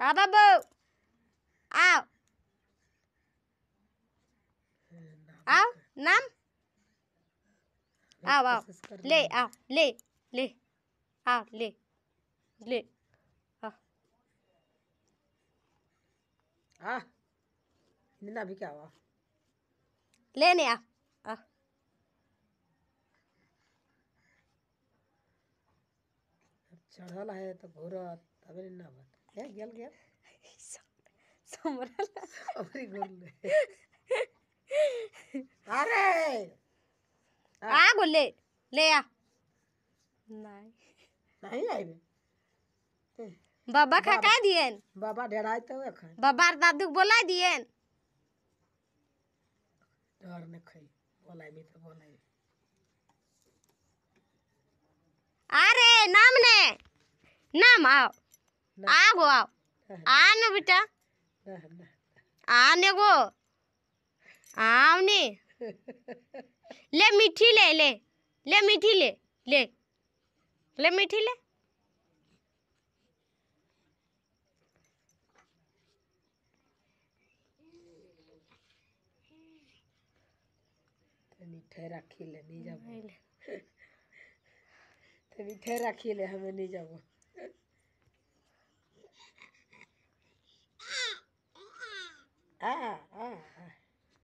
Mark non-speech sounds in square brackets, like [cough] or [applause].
हाँ Ow. आओ आओ नाम Ow. आओ ले आओ Lay. ले आओ Lay. ले हाँ ना क्या हुआ लेने आ चढ़ल है तो घोरत तब ना बता हे समरल गुल्ले [laughs] अरे आ गुल्ले ले आ नहीं नहीं आई बाबा खा का बाबा तो बाबा दादू बोला डर न खई तो बोला अरे नाम ने नाम आओ आ गो आओ हाँ, हाँ। आन बेटा हाँ, आने गो आवने ले मीठी ले ले ले मीठी ले ले ले मीठी ले मीठे राखी ले नहीं जाबो मीठे राखी ले हमें नहीं जाबो